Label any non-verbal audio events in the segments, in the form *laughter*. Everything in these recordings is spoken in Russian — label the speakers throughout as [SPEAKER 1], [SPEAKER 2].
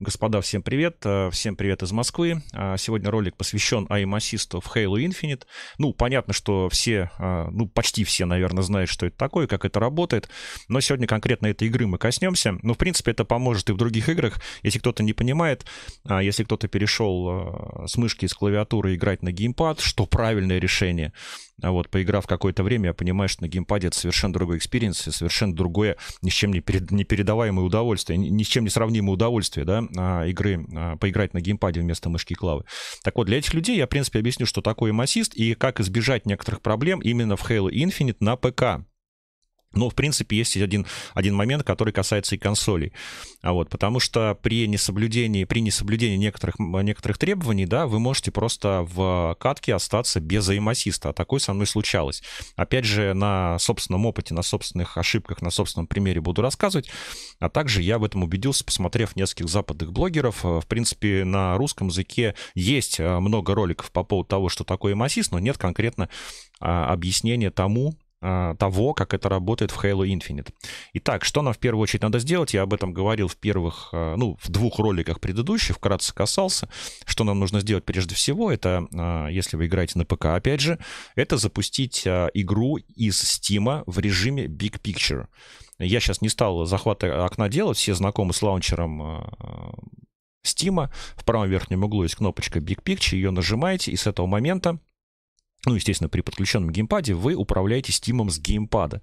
[SPEAKER 1] Господа, всем привет. Э, всем привет из Москвы. Э, сегодня ролик посвящен аймасисту в Halo Infinite. Ну, понятно, что все, э, ну, почти все, наверное, знают, что это такое, как это работает. Но сегодня конкретно этой игры мы коснемся. Ну, в принципе, это поможет и в других играх. Если кто-то не понимает, если кто-то перешел с мышки из клавиатуры играть на геймпад, что правильное решение. А вот, поиграв какое-то время, я понимаю, что на геймпаде это совершенно другой экспириенс, совершенно другое, ни с чем не, перед, не передаваемое удовольствие, ни, ни с чем не сравнимое удовольствие, да, а, игры, а, поиграть на геймпаде вместо мышки и клавы. Так вот, для этих людей я, в принципе, объясню, что такое массист и как избежать некоторых проблем именно в Halo Infinite на ПК. Но, в принципе, есть один, один момент, который касается и консолей. А вот, потому что при несоблюдении, при несоблюдении некоторых, некоторых требований, да, вы можете просто в катке остаться без аимассиста. Эм а такое со мной случалось. Опять же, на собственном опыте, на собственных ошибках, на собственном примере буду рассказывать. А также я в этом убедился, посмотрев нескольких западных блогеров. В принципе, на русском языке есть э, много роликов по поводу того, что такое аимассист, эм но нет конкретно а, объяснения тому, Э, того, как это работает в Halo Infinite. Итак, что нам в первую очередь надо сделать? Я об этом говорил в первых, э, ну, в двух роликах предыдущих, вкратце касался. Что нам нужно сделать прежде всего, это, э, если вы играете на ПК, опять же, это запустить игру из Steam в режиме Big Picture. Я сейчас не стал захвата окна делать, все знакомы с лаунчером Steam. В правом верхнем углу есть кнопочка Big Picture, ее нажимаете, и с этого момента ну, естественно, при подключенном геймпаде вы управляете стимом с геймпада.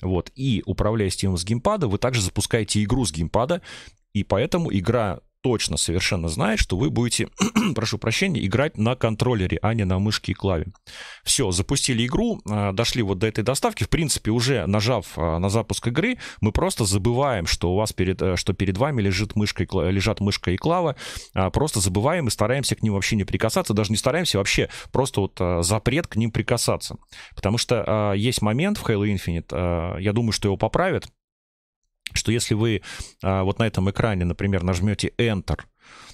[SPEAKER 1] Вот. И управляя стимом с геймпада, вы также запускаете игру с геймпада, и поэтому игра точно совершенно знает, что вы будете, *clears throat* прошу прощения, играть на контроллере, а не на мышке и клаве. Все, запустили игру, а, дошли вот до этой доставки. В принципе, уже нажав а, на запуск игры, мы просто забываем, что у вас перед, э, что перед вами лежит мышка и, лежат мышка и клава. А, просто забываем и стараемся к ним вообще не прикасаться. Даже не стараемся, вообще просто вот запрет к ним прикасаться. Потому что есть момент в Halo Infinite, я думаю, что его поправят, что если вы а, вот на этом экране, например, нажмете Enter,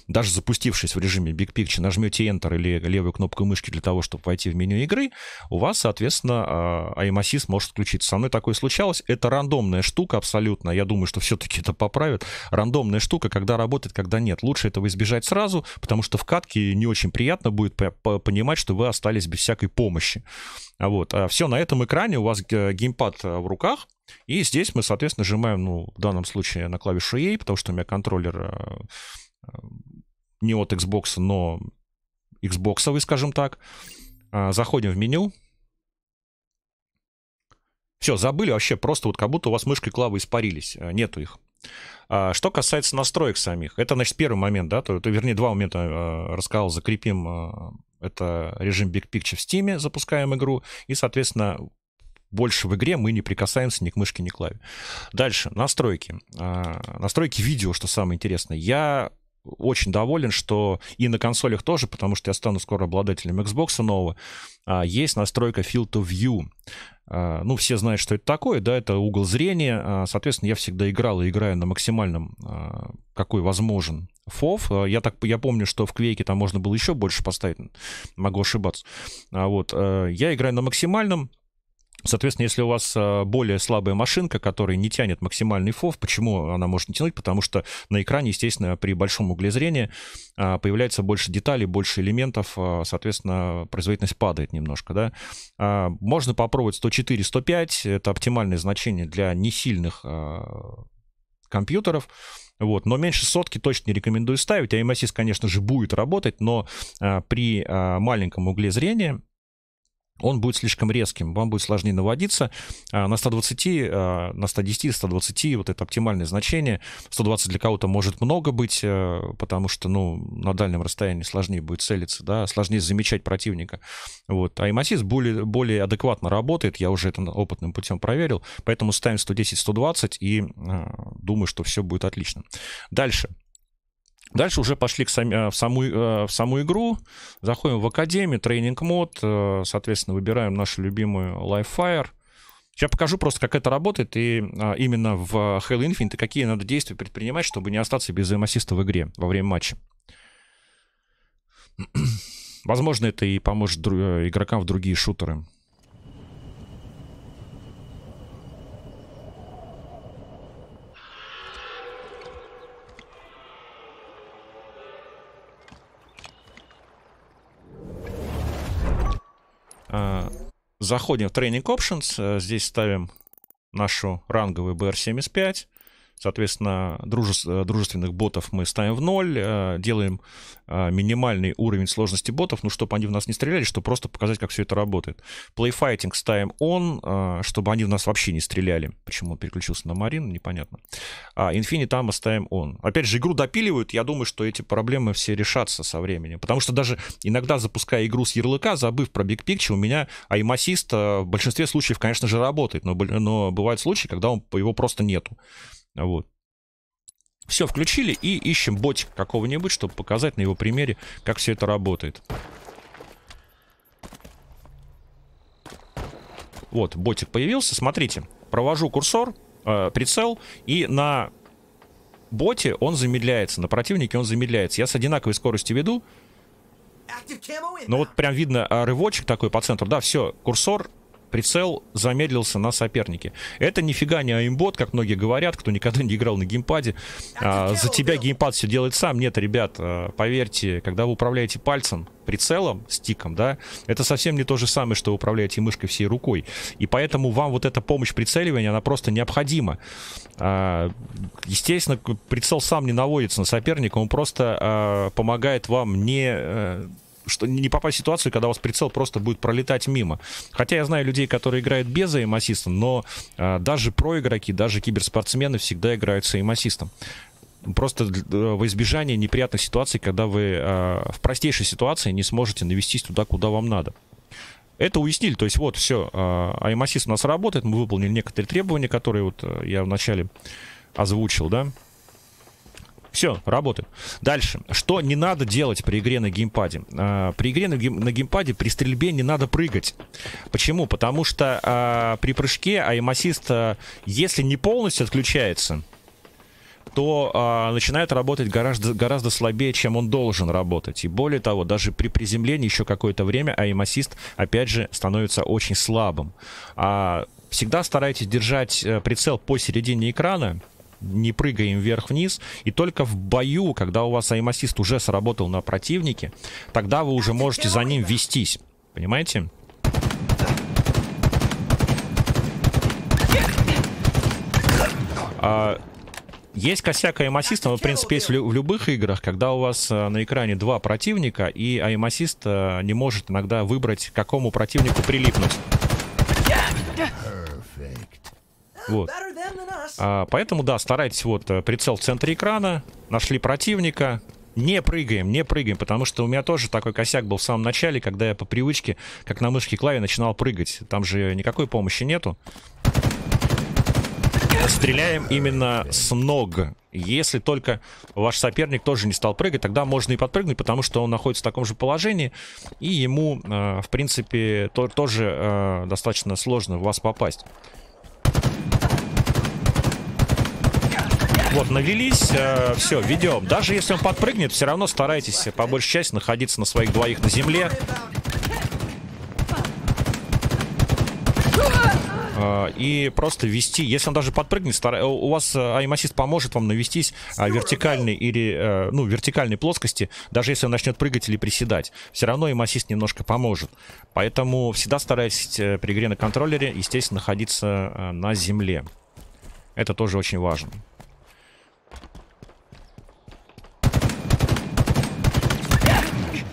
[SPEAKER 1] даже запустившись в режиме Big Picture, нажмете Enter или левую кнопку мышки для того, чтобы войти в меню игры, у вас, соответственно, IMASIS а, эм может включиться. Со мной такое случалось. Это рандомная штука абсолютно. Я думаю, что все-таки это поправят. Рандомная штука, когда работает, когда нет. Лучше этого избежать сразу, потому что в катке не очень приятно будет понимать, что вы остались без всякой помощи. А вот. А все на этом экране, у вас геймпад а, в руках, и здесь мы, соответственно, нажимаем, ну, в данном случае на клавишу E, потому что у меня контроллер не от Xbox, но Xbox, скажем так. А, заходим в меню. Все, забыли вообще просто вот как будто у вас мышки клавы испарились. А, нету их. А, что касается настроек самих, это, значит, первый момент, да, то, то вернее, два момента э, рассказал, закрепим, э, это режим Big Picture в Steam, запускаем игру, и, соответственно, больше в игре мы не прикасаемся ни к мышке, ни к клаве. Дальше, настройки. Э, настройки видео, что самое интересное. Я очень доволен, что и на консолях тоже, потому что я стану скоро обладателем Xbox нового, а, есть настройка Field to View. А, ну, все знают, что это такое, да, это угол зрения. А, соответственно, я всегда играл и играю на максимальном, какой возможен, фов. Я, так, я помню, что в Квейке там можно было еще больше поставить, могу ошибаться. Вот, э, я играю на максимальном, Соответственно, если у вас э, более слабая машинка, которая не тянет максимальный фов, почему она может не тянуть? Потому что на экране, естественно, при большом угле зрения а, появляется больше деталей, больше элементов, а, соответственно, производительность падает немножко, да. А, можно попробовать 104, 105, это оптимальное значение для несильных компьютеров, вот. Но меньше сотки точно не рекомендую ставить. А конечно же, будет работать, но а, при а, маленьком угле зрения он будет слишком резким, вам будет сложнее наводиться. А, на 120, а, на 110, 120, вот это оптимальное значение. 120 для кого-то может много быть, а, потому что, ну, на дальнем расстоянии сложнее будет целиться, да, сложнее замечать противника. Вот. А имасис более, более адекватно работает, я уже это опытным путем проверил, поэтому ставим 110-120 и думаю, что все будет отлично. Дальше. Дальше уже пошли к сами, э, в, саму, э, в саму игру, заходим в академию, тренинг-мод, э, соответственно, выбираем нашу любимую Lifefire. Я покажу просто, как это работает, и а, именно в Halo Infinite, какие надо действия предпринимать, чтобы не остаться без ассиста в игре во время матча. Возможно, это и поможет игрокам в другие шутеры. Заходим в Training Options. Э, здесь ставим нашу ранговую BR75. Соответственно, друже- дружественных ботов мы ставим в ноль, э, делаем э, минимальный уровень сложности ботов, ну, чтобы они в нас не стреляли, чтобы просто показать, как все это работает. Playfighting ставим он, э, чтобы они в нас вообще не стреляли. Почему он переключился на Марин, непонятно. А Infinity мы ставим он. Опять же, игру допиливают, я думаю, что эти проблемы все решатся со временем. Потому что даже иногда, запуская игру с ярлыка, забыв про Big Picture, у меня аймассист в большинстве случаев, конечно же, работает, но, но бывают случаи, когда он, его просто нету. Вот. Все, включили и ищем ботика какого-нибудь, чтобы показать на его примере, как все это работает. Вот, ботик появился. Смотрите, провожу курсор, э, прицел, и на боте он замедляется, на противнике он замедляется. Я с одинаковой скоростью веду. Но ну вот прям видно а, рывочек такой по центру. Да, все, курсор прицел замедлился на сопернике. Это нифига не аимбот, как многие говорят, кто никогда не играл на геймпаде. А, а за тебя геймпад все делает сам. Нет, ребят, а, поверьте, когда вы управляете пальцем, прицелом, стиком, да, это совсем не то же самое, что вы управляете мышкой всей рукой. И поэтому вам вот эта помощь прицеливания, она просто необходима. А, естественно, прицел сам не наводится на соперника, он просто помогает вам не э, что не попасть в ситуацию, когда у вас прицел просто будет пролетать мимо. Хотя я знаю людей, которые играют без aim но э, даже про даже киберспортсмены всегда играют с aim -ассистом просто э, в избежание неприятных ситуаций, когда вы э, в простейшей ситуации не сможете навестись туда, куда вам надо. Это уяснили, то есть вот все, э, IMASIS у нас работает, мы выполнили некоторые требования, которые вот э, я вначале озвучил, да, все, работаем. Дальше. Что не надо делать при игре на геймпаде? А, при игре на, гейм, на геймпаде при стрельбе не надо прыгать. Почему? Потому что а, при прыжке аймассист, а, если не полностью отключается, то а, начинает работать гораздо, гораздо слабее, чем он должен работать. И более того, даже при приземлении еще какое-то время аимассист, опять же, становится очень слабым. А, всегда старайтесь держать э, прицел посередине экрана, не прыгаем вверх-вниз. И только в бою, когда у вас аймассист уже сработал на противнике, тогда вы уже можете за ним вестись. Понимаете? А, есть косяк аймассиста, но, в принципе, есть в, лю в любых играх, когда у вас а, на экране два противника, и аймассист а, э, не может иногда выбрать, какому противнику прилипнуть. Perfect. Вот. А, поэтому, да, старайтесь, вот, э, прицел в центре экрана, нашли противника, не прыгаем, не прыгаем, потому что у меня тоже такой косяк был в самом начале, когда я по привычке, как на мышке клави, начинал прыгать. Там же никакой помощи нету. Стреляем именно с ног. Если только ваш соперник тоже не стал прыгать, тогда можно и подпрыгнуть, потому что он находится в таком же положении, и ему, э, в принципе, тоже э, достаточно сложно в вас попасть. Вот, навелись, э, все, ведем. Даже если он подпрыгнет, все равно старайтесь по большей части находиться на своих двоих на земле. Э, и просто вести, если он даже подпрыгнет, стар... Э, у вас э, аймассист поможет вам навестись а, вертикальной или, ну, вертикальной плоскости, даже если он начнет прыгать или приседать, все равно аймассист немножко поможет. Поэтому всегда старайтесь при игре на контроллере, естественно, находиться на земле. Это тоже очень важно.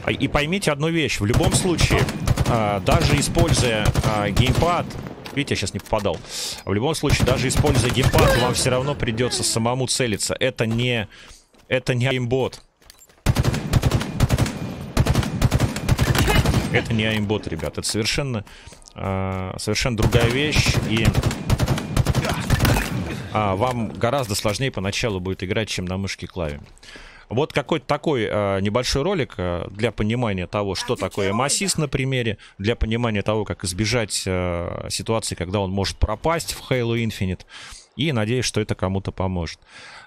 [SPEAKER 1] А, и поймите одну вещь. В любом случае, а, даже используя а, геймпад... Видите, я сейчас не попадал. В любом случае, даже используя геймпад, вам все равно придется самому целиться. Это не... Это не аймбот. Это не аймбот, ребят. Это совершенно, совершенно другая вещь. И а, вам гораздо сложнее поначалу будет играть, чем на мышке клави. Вот какой-то такой э, небольшой ролик э, для понимания того, что такое массис на примере, для понимания того, как избежать э, ситуации, когда он может пропасть в Halo Infinite. И надеюсь, что это кому-то поможет.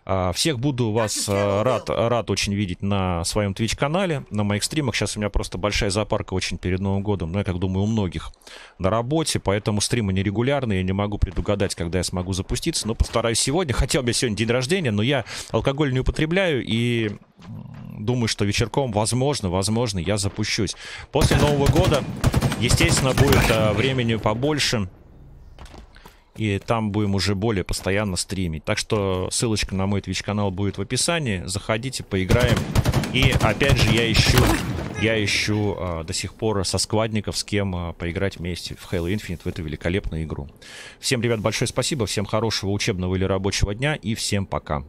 [SPEAKER 1] А, всех буду вас а, рад, рад очень видеть на своем Twitch-канале, на моих стримах. Сейчас у меня просто большая запарка очень перед Новым годом. Ну, я как думаю, у многих на работе, поэтому стримы нерегулярные. Я не могу предугадать, когда я смогу запуститься, но постараюсь сегодня. *laughs* Хотел бы сегодня день рождения, но я алкоголь не употребляю и думаю, что вечерком, возможно, возможно, я запущусь. После Нового года, естественно, будет а, времени побольше и там будем уже более постоянно стримить. Так что ссылочка на мой Twitch канал будет в описании. Заходите, поиграем. И опять же я ищу, я ищу э, до сих пор со сквадников, с кем э, поиграть вместе в Halo Infinite, в эту великолепную игру. Всем, ребят, большое спасибо, всем хорошего учебного или рабочего дня и всем пока.